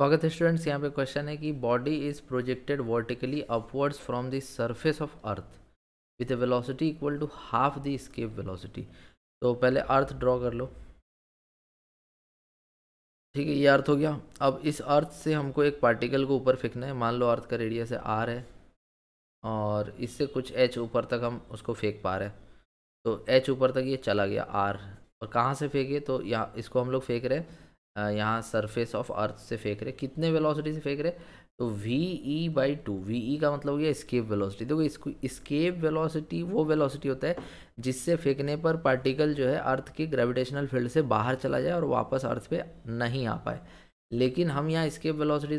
स्वागत है स्टूडेंट्स यहाँ पे क्वेश्चन है कि body is projected vertically upwards from the surface of earth with velocity equal to half the escape velocity तो पहले अर्थ ड्रॉ कर लो ठीक है ये अर्थ हो गया अब इस अर्थ से हमको एक पार्टिकल को ऊपर फेंकना है मान लो अर्थ का रेडियस है आर है और इससे कुछ एच ऊपर तक हम उसको फेंक पा रहे हैं तो एच ऊपर तक ये चला गया आर और कहाँ से फेंके तो यहाँ इसको हम लोग फेंक रहे हैं यहाँ सरफेस ऑफ अर्थ से फेंक रहे कितने वेलोसिटी से फेंक रहे तो v e by two v e का मतलब हो गया स्केप वेलोसिटी देखो इसको स्केप वेलोसिटी वो वेलोसिटी होता है जिससे फेंकने पर पार्टिकल जो है अर्थ के ग्रेविटेशनल फील्ड से बाहर चला जाए और वापस अर्थ पे नहीं आ पाए लेकिन हम यहाँ स्केप वेलोसिटी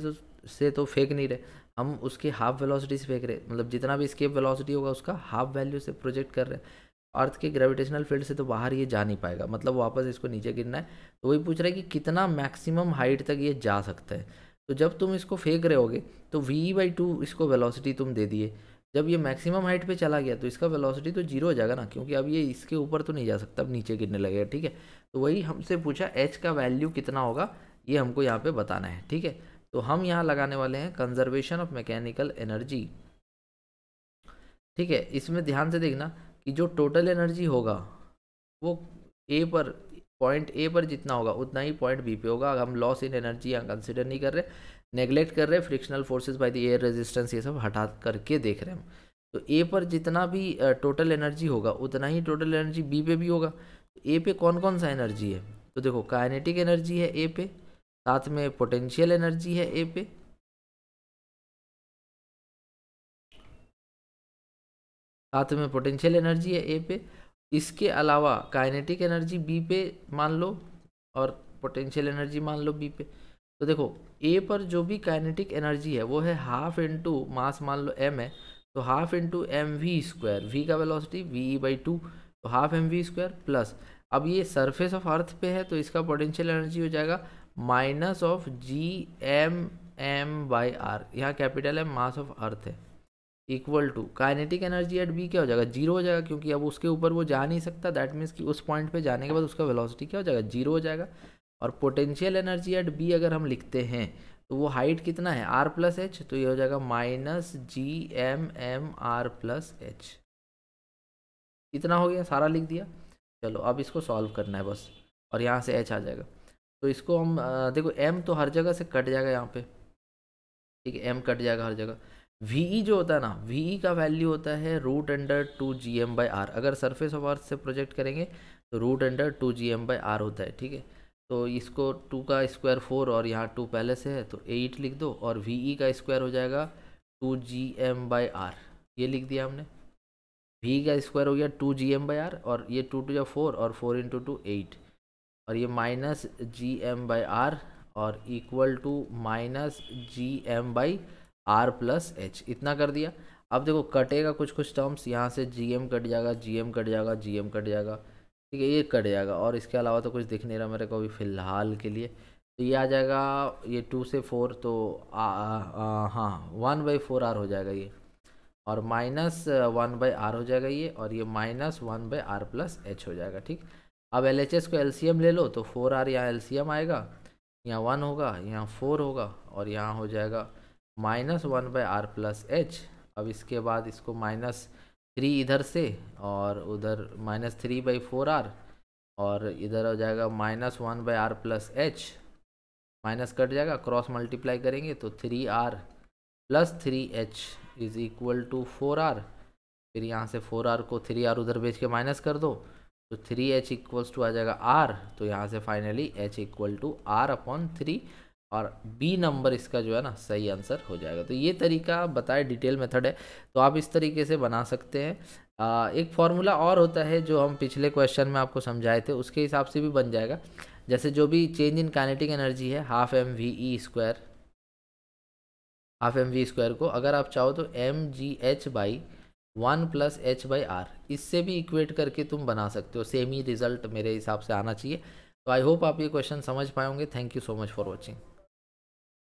से तो फेंक नहीं रहे हम उसके हाफ वेलोसिटी से फेंक रहे मतलब जितना भी स्केप वेलोसिटी होगा उसका हाफ वैल्यू से प्रोजेक्ट कर रहे हैं अर्थ के ग्रेविटेशनल फील्ड से तो बाहर ये जा नहीं पाएगा मतलब वापस इसको नीचे गिरना है तो वही पूछ रहा है कि कितना मैक्सिमम हाइट तक ये जा सकता है तो जब तुम इसको फेंक रहे होगे तो वी बाई टू इसको वेलोसिटी तुम दे दिए जब ये मैक्सिमम हाइट पे चला गया तो इसका वेलोसिटी तो जीरो हो जाएगा ना क्योंकि अब ये इसके ऊपर तो नहीं जा सकता अब नीचे गिरने लगेगा ठीक है तो वही हमसे पूछा एच का वैल्यू कितना होगा ये हमको यहाँ पे बताना है ठीक है तो हम यहाँ लगाने वाले हैं कंजर्वेशन ऑफ मैकेनिकल एनर्जी ठीक है इसमें ध्यान से देखना कि जो टोटल एनर्जी होगा वो ए पर पॉइंट ए पर जितना होगा उतना ही पॉइंट बी पे होगा अगर हम लॉस इन एनर्जी यहाँ कंसिडर नहीं कर रहे नेग्लेक्ट कर रहे frictional forces by the air resistance ये सब हटा करके देख रहे हैं हम तो ए पर जितना भी टोटल एनर्जी होगा उतना ही टोटल एनर्जी बी पे भी होगा ए पे कौन कौन सा एनर्जी है तो देखो काइनेटिक एनर्जी है ए पे साथ में पोटेंशियल एनर्जी है ए पे साथ में पोटेंशियल एनर्जी है ए पे इसके अलावा काइनेटिक एनर्जी बी पे मान लो और पोटेंशियल एनर्जी मान लो बी पे तो देखो ए पर जो भी काइनेटिक एनर्जी है वो है हाफ इंटू मास मान लो एम है तो half into m v square v का velocity v e by two तो half m v square plus अब ये सरफेस ऑफ अर्थ पे है तो इसका पोटेंशियल एनर्जी हो जाएगा minus of G M m by R यहाँ कैपिटल है मास ऑफ अर्थ है equal to kinetic energy at B क्या हो जाएगा जीरो हो जाएगा क्योंकि अब उसके ऊपर वो जा नहीं सकता दैट मीन्स कि उस पॉइंट पे जाने के बाद उसका वेलोसिटी क्या हो जाएगा जीरो हो जाएगा और पोटेंशियल एनर्जी एट बी अगर हम लिखते हैं तो वो हाइट कितना है आर प्लस एच तो ये हो जाएगा minus G M m R plus h इतना हो गया सारा लिख दिया चलो अब इसको सॉल्व करना है बस और यहाँ से एच आ जाएगा तो इसको हम देखो एम तो हर जगह से कट जाएगा यहाँ पे ठीक है एम कट जाएगा हर जगह वी e जो होता है ना वी e का वैल्यू होता है root under two G M by R अगर सरफेस ऑफ अर्थ से प्रोजेक्ट करेंगे तो root under two G M by R होता है ठीक है तो इसको टू का स्क्वायर फोर और यहाँ टू पहले से है तो एट लिख दो और वी ई e का स्क्वायर हो जाएगा two G M by R ये लिख दिया हमने वी का स्क्वायर हो गया two G M by R और ये टू टू या फोर और फोर इंटू टू एट और ये minus G M by R और equal to minus G M by R plus h इतना कर दिया अब देखो कटेगा कुछ कुछ टर्म्स यहाँ से जी एम कट जाएगा जी एम कट जाएगा जी एम कट जाएगा ठीक है ये कट जाएगा और इसके अलावा तो कुछ दिख नहीं रहा मेरे को अभी फ़िलहाल के लिए तो ये आ जाएगा ये टू से फोर तो हाँ वन बाई फोर आर हो जाएगा ये और माइनस वन बाई आर हो जाएगा ये और ये minus one by R plus h हो जाएगा ठीक अब एल एच एस को एल सी एम ले लो तो फोर आर यहाँ एल सी एम आएगा यहाँ वन होगा यहाँ फोर होगा और यहाँ हो जाएगा minus one by R plus h अब इसके बाद इसको माइनस थ्री इधर से और उधर minus three by four R और इधर हो जाएगा minus one by R plus h minus cut जाएगा क्रॉस मल्टीप्लाई करेंगे तो three R plus three h is equal to four R फिर यहाँ से फोर आर को थ्री आर उधर भेज के माइनस कर दो तो थ्री एच इक्वल्स टू आ जाएगा आर तो यहाँ से finally h equal to R upon three और बी नंबर इसका जो है ना सही आंसर हो जाएगा तो ये तरीका बताए डिटेल मेथड है तो आप इस तरीके से बना सकते हैं आ, एक फार्मूला और होता है जो हम पिछले क्वेश्चन में आपको समझाए थे उसके हिसाब से भी बन जाएगा जैसे जो भी चेंज इन काइनेटिक एनर्जी है half m v e square half m v square को अगर आप चाहो तो m g h by one plus h by R इससे भी इक्वेट करके तुम बना सकते हो सेम ही रिजल्ट मेरे हिसाब से आना चाहिए तो आई होप आप ये क्वेश्चन समझ पाएंगे thank you so much for watching